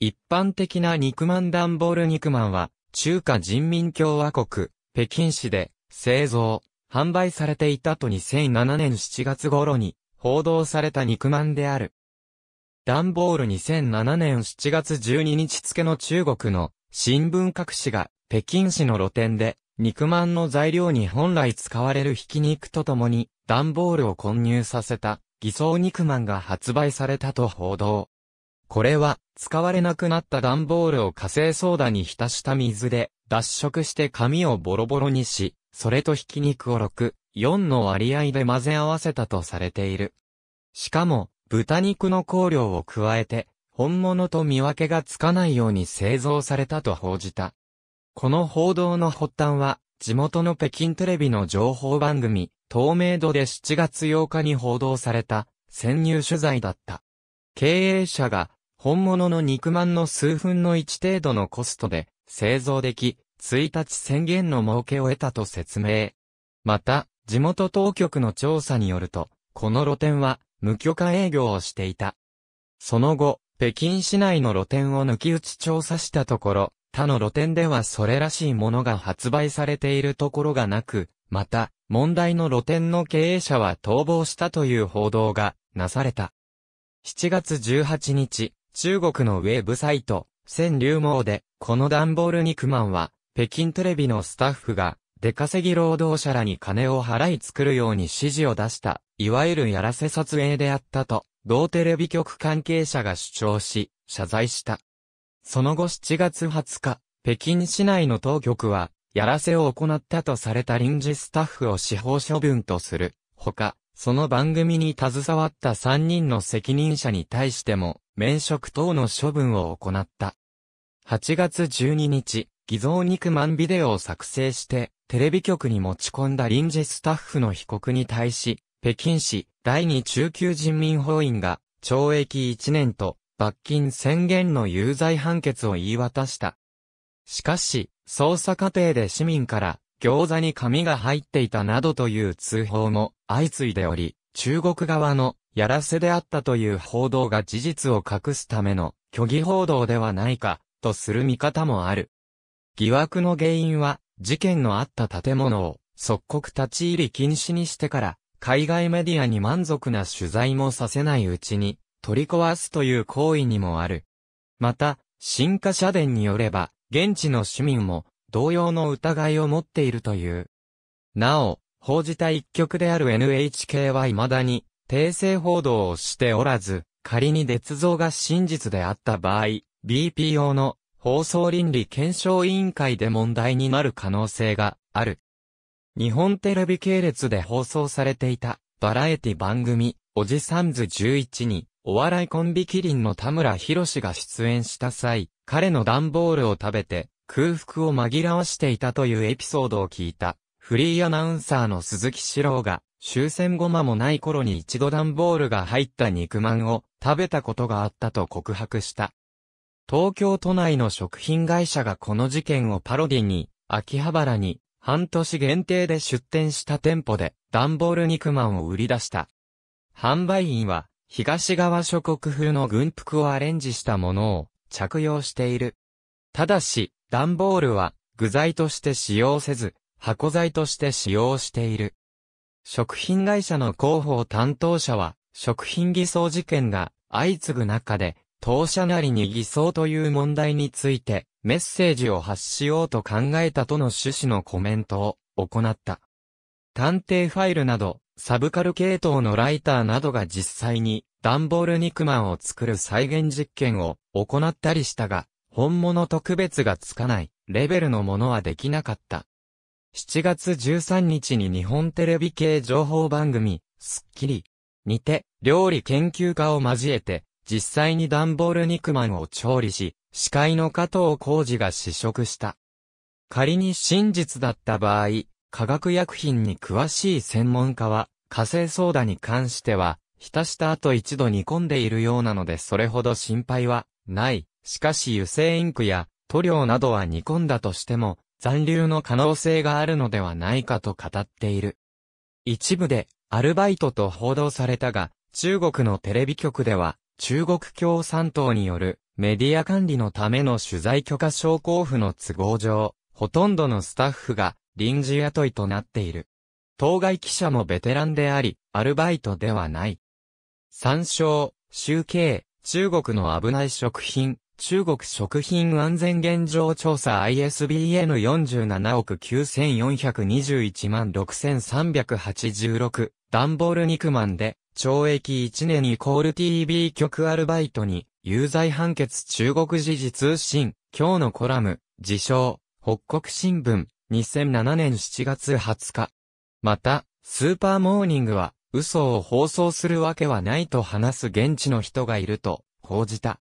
一般的な肉まん段ボール肉まんは、中華人民共和国、北京市で、製造、販売されていたと2007年7月頃に、報道された肉まんである。段ボール2007年7月12日付の中国の新聞各紙が北京市の露店で肉まんの材料に本来使われるひき肉とともに段ボールを混入させた偽装肉まんが発売されたと報道。これは、使われなくなった段ボールを火星ソーダに浸した水で、脱色して紙をボロボロにし、それとひき肉を6、4の割合で混ぜ合わせたとされている。しかも、豚肉の香料を加えて、本物と見分けがつかないように製造されたと報じた。この報道の発端は、地元の北京テレビの情報番組、透明度で7月8日に報道された、潜入取材だった。経営者が本物の肉まんの数分の1程度のコストで製造でき、1日宣言の儲けを得たと説明。また、地元当局の調査によると、この露店は無許可営業をしていた。その後、北京市内の露店を抜き打ち調査したところ、他の露店ではそれらしいものが発売されているところがなく、また、問題の露店の経営者は逃亡したという報道がなされた。7月18日、中国のウェブサイト、千流網で、この段ボール肉まんは、北京テレビのスタッフが、出稼ぎ労働者らに金を払い作るように指示を出した、いわゆるやらせ撮影であったと、同テレビ局関係者が主張し、謝罪した。その後7月20日、北京市内の当局は、やらせを行ったとされた臨時スタッフを司法処分とする。ほか、その番組に携わった3人の責任者に対しても、免職等の処分を行った。8月12日、偽造肉まんビデオを作成して、テレビ局に持ち込んだ臨時スタッフの被告に対し、北京市第2中級人民法院が懲役1年と罰金宣言の有罪判決を言い渡した。しかし、捜査過程で市民から餃子に紙が入っていたなどという通報も相次いでおり、中国側のやらせであったという報道が事実を隠すための虚偽報道ではないかとする見方もある。疑惑の原因は事件のあった建物を即刻立ち入り禁止にしてから海外メディアに満足な取材もさせないうちに取り壊すという行為にもある。また、新華社伝によれば現地の市民も同様の疑いを持っているという。なお、報じた一局である NHK は未だに、訂正報道をしておらず、仮に捏造が真実であった場合、BPO の放送倫理検証委員会で問題になる可能性がある。日本テレビ系列で放送されていたバラエティ番組、おじさんず11に、お笑いコンビキリンの田村博士が出演した際、彼の段ボールを食べて、空腹を紛らわしていたというエピソードを聞いた、フリーアナウンサーの鈴木史郎が、終戦後間もない頃に一度段ボールが入った肉まんを食べたことがあったと告白した。東京都内の食品会社がこの事件をパロディに、秋葉原に、半年限定で出店した店舗で、段ボール肉まんを売り出した。販売員は、東側諸国風の軍服をアレンジしたものを着用している。ただし、段ボールは具材として使用せず、箱材として使用している。食品会社の広報担当者は、食品偽装事件が相次ぐ中で、当社なりに偽装という問題について、メッセージを発しようと考えたとの趣旨のコメントを行った。探偵ファイルなど、サブカル系統のライターなどが実際に、ダンボール肉まんを作る再現実験を行ったりしたが、本物と区別がつかない、レベルのものはできなかった。7月13日に日本テレビ系情報番組、スッキリにて、料理研究家を交えて、実際に段ボール肉まんを調理し、司会の加藤浩二が試食した。仮に真実だった場合、化学薬品に詳しい専門家は、火星ソーダに関しては、浸した後一度煮込んでいるようなのでそれほど心配は、ない、しかし油性インクや塗料などは煮込んだとしても残留の可能性があるのではないかと語っている。一部でアルバイトと報道されたが、中国のテレビ局では中国共産党によるメディア管理のための取材許可証交付の都合上、ほとんどのスタッフが臨時雇いとなっている。当該記者もベテランであり、アルバイトではない。参照、集計、中国の危ない食品、中国食品安全現状調査 ISBN47 億9421万6386段ボール肉まんで懲役1年イコール TV 局アルバイトに有罪判決中国時事通信今日のコラム自称北国新聞2007年7月20日またスーパーモーニングは嘘を放送するわけはないと話す現地の人がいると報じた。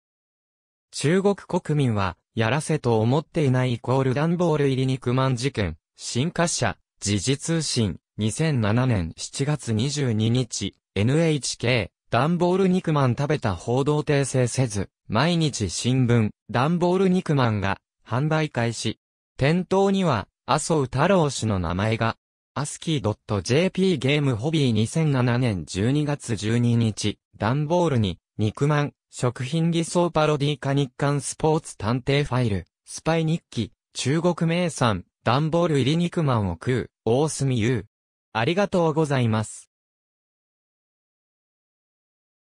中国国民は、やらせと思っていないイコール段ボール入り肉まん事件、新華社、時事通信、2007年7月22日、NHK、段ボール肉まん食べた報道訂正せず、毎日新聞、段ボール肉まんが、販売開始。店頭には、麻生太郎氏の名前が、アスキー .jp ゲームホビー2007年12月12日、段ボールに、肉まん、食品偽装パロディ化日刊スポーツ探偵ファイル、スパイ日記、中国名産、ダンボール入り肉まんを食う、大隅優。ありがとうございます。